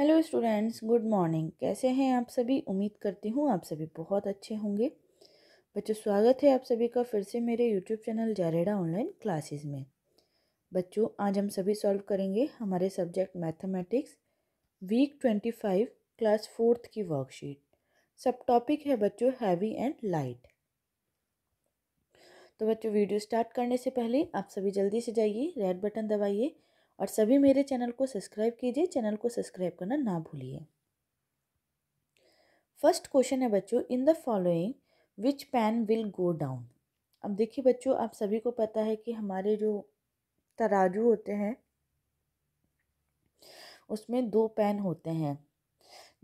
Hello students good morning कैसे हैं आप सभी उम्मीद करती हूँ आप सभी बहुत अच्छे होंगे बच्चों स्वागत है आप सभी का फिर से मेरे यूट्यूब चैनल जारेडा ऑनलाइन क्लासेस में बच्चों आज हम सभी सॉल्व करेंगे हमारे subject mathematics week twenty five class fourth की वर्कशीट सब टॉपिक है बच्चों हैवी एंड लाइट तो बच्चों वीडियो स्टार्ट करने से पहले आप सभी जल्दी से जाइए रेड बटन दबाइए और सभी मेरे चैनल को सब्सक्राइब कीजिए चैनल को सब्सक्राइब करना ना भूलिए फर्स्ट क्वेश्चन है बच्चों in the following which pan will go down अब देखिए बच्चों आप सभी को पता है कि हमारे जो तराजू होते हैं उसमें दो पैन होते हैं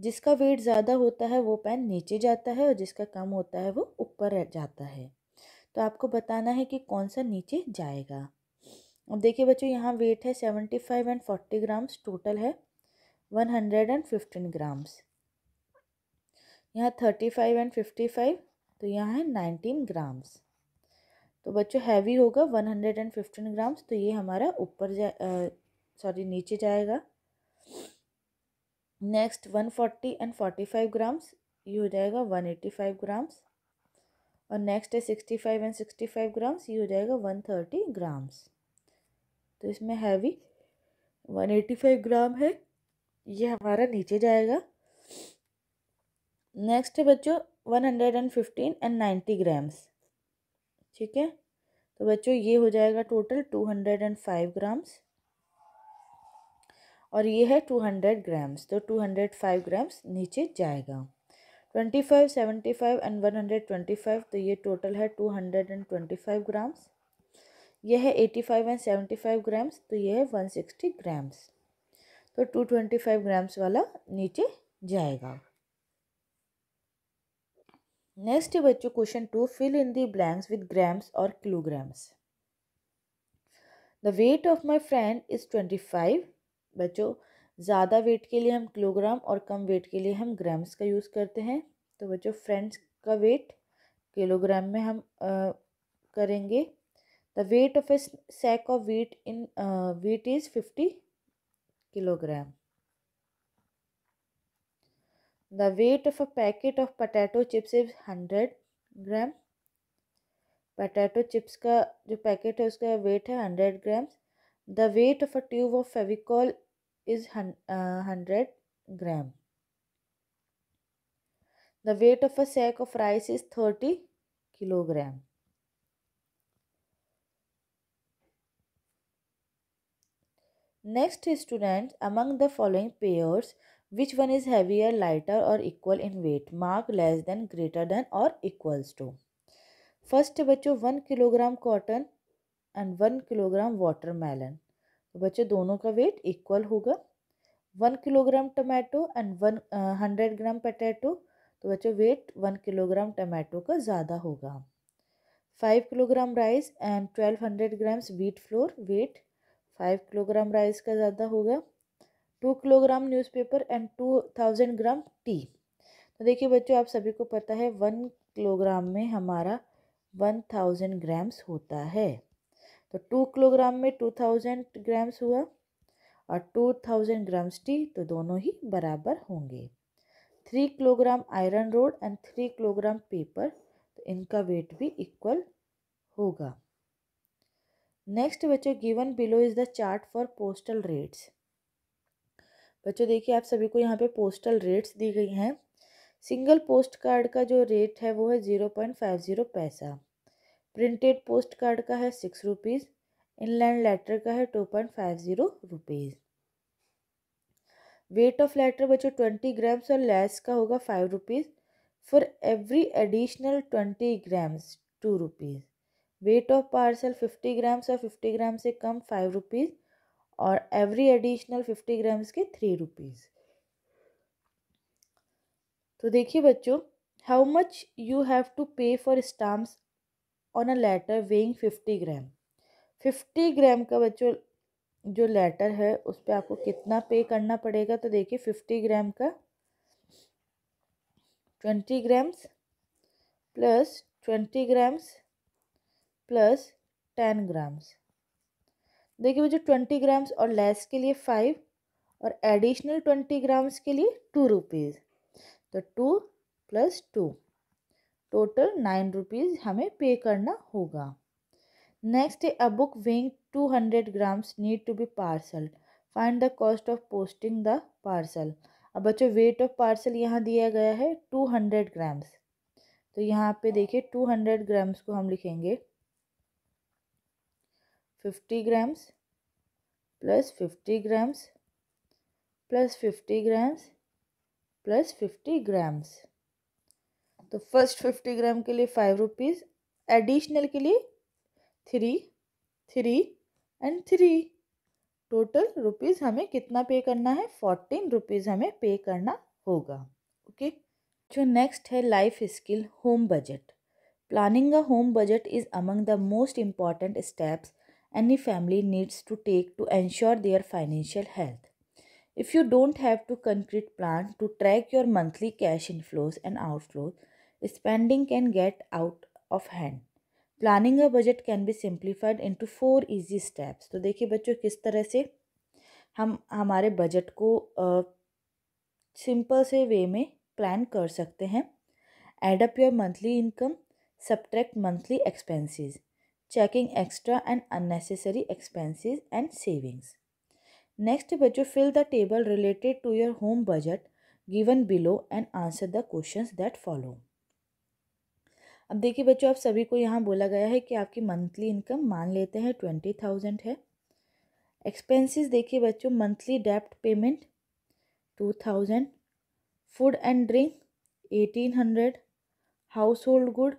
जिसका वेट ज़्यादा होता है वो पैन नीचे जाता है और जिसका कम होता है वो ऊपर जाता है तो आपको बताना है कि कौन सा नीचे जाएगा अब देखिए बच्चों यहाँ वेट है seventy five and forty grams total है one hundred and fifteen grams यहाँ thirty five and fifty five तो यहाँ है नाइनटीन ग्राम्स तो बच्चों हैवी होगा one hundred and fifteen grams तो ये हमारा ऊपर जा सॉरी नीचे जाएगा next one forty and forty five grams ये हो जाएगा वन एटी फाइव ग्राम्स और नेक्स्ट है sixty five and sixty five grams ये हो जाएगा वन थर्टी ग्राम्स तो इसमें heavy one eighty five gram है ये हमारा नीचे जाएगा नेक्स्ट है बच्चों one hundred and fifteen and ninety grams ठीक है तो बच्चों ये हो जाएगा total two hundred and five grams और ये है टू हंड्रेड ग्राम्स तो टू हंड्रेड फाइव ग्राम्स नीचे जाएगा twenty five seventy five and one hundred twenty five तो ये टोटल है two hundred and twenty five grams यह है eighty five and seventy five grams तो यह है वन सिक्सटी ग्राम्स तो टू ट्वेंटी फाइव ग्राम्स वाला नीचे जाएगा नेक्स्ट है बच्चों question two fill in the blanks with grams और kilograms the weight of my friend is twenty five बच्चों ज़्यादा वेट के लिए हम किलोग्राम और कम वेट के लिए हम ग्राम्स का यूज़ करते हैं तो बच्चों फ्रेंड्स का वेट किलोग्राम में हम आ, करेंगे the weight of a sack of wheat in uh, wheat is 50 kilogram the weight of a packet of potato chips is 100 gram potato chips ka jo packet hai uska weight hai 100 grams the weight of a tube of fevicol is 100 uh, gram the weight of a sack of rice is 30 kilogram next students, among the following pairs which one is heavier lighter और equal in weight mark less than greater than और equals to first बच्चों one kilogram cotton and one kilogram watermelon तो बच्चों दोनों का weight equal होगा one kilogram tomato and one hundred gram potato तो बच्चों वेट वन किलोग्राम टमाटो का ज़्यादा होगा five kilogram rice and twelve hundred grams wheat floor wait five kilogram rice का ज़्यादा होगा two kilogram newspaper and two thousand gram tea तो देखिए बच्चों आप सभी को पता है वन किलोग्राम में हमारा वन थाउजेंड ग्राम्स होता है तो टू किलोग्राम में टू थाउजेंड ग्राम्स हुआ और टू थाउजेंड ग्राम्स टी तो दोनों ही बराबर होंगे three kilogram iron rod and three kilogram paper तो इनका वेट भी इक्वल होगा नेक्स्ट बच्चों given below is the chart for postal rates बच्चों देखिए आप सभी को यहाँ पे पोस्टल रेट्स दी गई हैं सिंगल पोस्ट कार्ड का जो रेट है वो है ज़ीरो पॉइंट फाइव ज़ीरो पैसा प्रिंटेड पोस्ट कार्ड का है सिक्स रुपीज़ इनलैंड लेटर का है two point five zero rupees weight of letter बच्चों ट्वेंटी ग्राम्स और लेस का होगा five rupees for every additional twenty grams two rupees weight of parcel fifty grams और fifty gram से कम five rupees और एवरी एडिशनल फिफ्टी ग्राम्स के three rupees तो देखिए बच्चों how much you have to pay for stamps on a letter weighing fifty gram fifty gram का बच्चों जो लेटर है उस पर आपको कितना पे करना पड़ेगा तो देखिए फिफ्टी ग्राम का twenty grams plus twenty grams plus ten grams देखिए बच्चों ट्वेंटी ग्राम्स और लेस के लिए फाइव और एडिशनल ट्वेंटी ग्राम्स के लिए टू रुपीज़ तो two plus two total nine rupees हमें पे करना होगा नेक्स्ट है a book weighing two hundred grams need to be parcel find the cost of posting the parcel अब बच्चों वेट ऑफ पार्सल यहाँ दिया गया है टू हंड्रेड ग्राम्स तो यहाँ पे देखिए टू हंड्रेड ग्राम्स को हम लिखेंगे fifty grams plus fifty grams plus fifty grams plus fifty grams तो फर्स्ट फिफ्टी ग्राम के लिए फाइव रुपीज़ एडिशनल के लिए three three and three total rupees हमें कितना पे करना है फोर्टीन रुपीज़ हमें पे करना होगा ओके जो नेक्स्ट है life skill home budget planning a home budget is among the most important steps any family needs to take to ensure their financial health. If you don't have to concrete plan to track your monthly cash inflows and outflows, spending can get out of hand. Planning a budget can be simplified into four easy steps तो देखिए बच्चों किस तरह से हम हमारे budget को simple uh, से वे में प्लान कर सकते हैं add up your monthly income subtract monthly expenses checking extra and unnecessary expenses and savings next बच्चों fill the table related to your home budget given below and answer the question that follow अब देखिए बच्चों आप सभी को यहाँ बोला गया है कि आपकी मंथली इनकम मान लेते हैं ट्वेंटी थाउजेंड है एक्सपेंसिस देखिए बच्चों मंथली डेप्ट payment two thousand food and drink eighteen hundred household good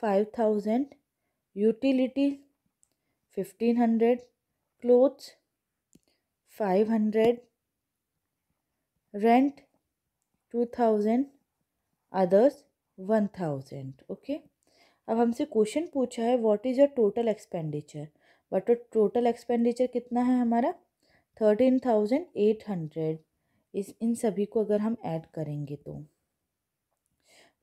five thousand utility fifteen hundred clothes five hundred rent two thousand others one thousand okay अब हमसे question पूछा है what is your total expenditure but total expenditure कितना है हमारा thirteen thousand eight hundred इस इन सभी को अगर हम ऐड करेंगे तो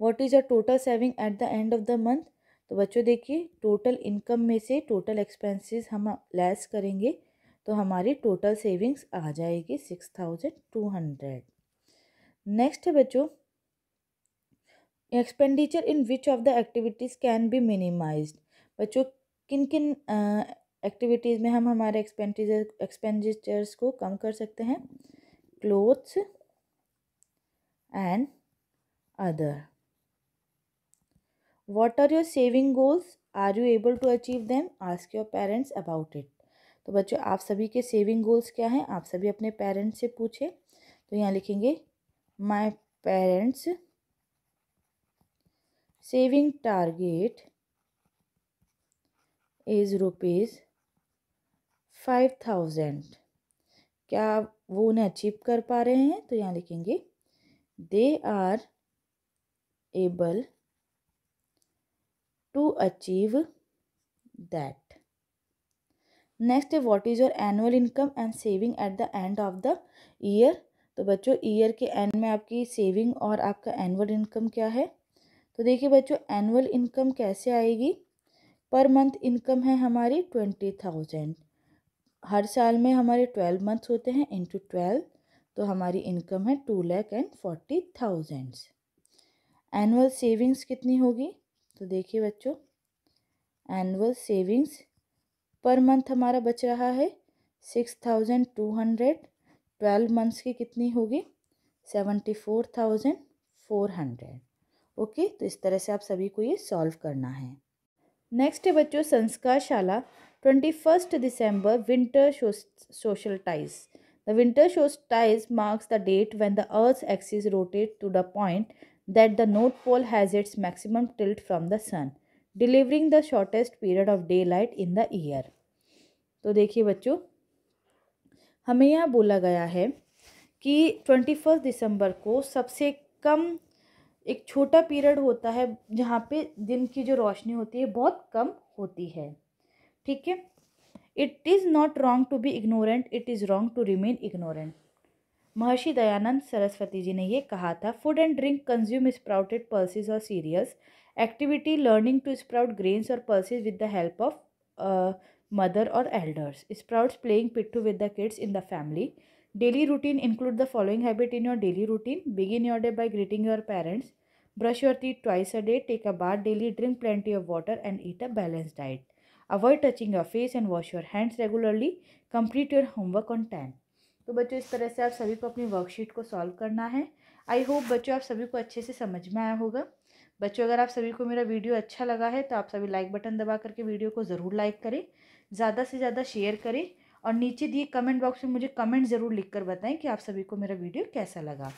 what is your total saving at the end of the month तो बच्चों देखिए टोटल इनकम में से टोटल एक्सपेंसेस हम लेस करेंगे तो हमारी टोटल सेविंग्स आ जाएगी six thousand two hundred next है बच्चों expenditure in which of the activities can be minimize बच्चों किन किन एक्टिविटीज़ में हम हमारे एक्सपेंडिचर एक्सपेंडिचर्स को कम कर सकते हैं clothes and other what are your saving goals are you able to achieve them ask your parents about it तो बच्चों आप सभी के सेविंग गोल्स क्या हैं आप सभी अपने पेरेंट्स से पूछें तो यहाँ लिखेंगे my parents saving target is rupees five thousand क्या वो उन्हें अचीव कर पा रहे हैं तो यहाँ लिखेंगे they are able to achieve that. Next है what is your annual income and saving at the end of the year तो बच्चों ईयर के एंड में आपकी सेविंग और आपका एनुअल इनकम क्या है तो देखिए बच्चों एनुअल इनकम कैसे आएगी पर मंथ इनकम है हमारी ट्वेंटी थाउजेंड हर साल में हमारे ट्वेल्व मंथ्स होते हैं इंटू ट्वेल्व तो हमारी इनकम है two lakh and forty thousands annual savings कितनी होगी तो देखिए बच्चों एनुअल सेविंग्स पर मंथ हमारा बच रहा है six thousand two hundred twelve months की कितनी होगी seventy four thousand four hundred okay तो इस तरह से आप सभी को ये सॉल्व करना है नेक्स्ट है बच्चों Sanskar Shala twenty first December winter solstice the winter solstice marks the date when the earth axis rotate to the point that the north pole has its maximum tilt from the sun delivering the shortest period of daylight in the year तो देखिए बच्चों हमें यहाँ बोला गया है कि twenty first दिसंबर को सबसे कम एक छोटा पीरियड होता है जहाँ पे दिन की जो रोशनी होती है बहुत कम होती है ठीक है it is not wrong to be ignorant it is wrong to remain ignorant Maharshi Dayanand Saraswati ji ने ये कहा था food and drink consume sprouted pulses और cereals activity learning to sprout grains और pulses with the help of mother और elders sprouts playing पिट्टू with the kids in the family daily routine include the following habit in your daily routine begin your day bye greeting your parents brush your teeth twice a day take a bar daily drink plenty of water and eat a balanced diet avoid touching your face and wash your hands regularly complete your homework on time तो बच्चों इस तरह से आप सभी को अपनी worksheet को सॉल्व करना है आई होप बच्चों आप सभी को अच्छे से समझ में आया होगा बच्चों अगर आप सभी को मेरा वीडियो अच्छा लगा है तो आप सभी लाइक बटन दबा करके वीडियो को ज़रूर लाइक करें ज़्यादा से ज़्यादा शेयर करें और नीचे दिए कमेंट बॉक्स में मुझे कमेंट ज़रूर लिख कर बताएं कि आप सभी को मेरा वीडियो कैसा लगा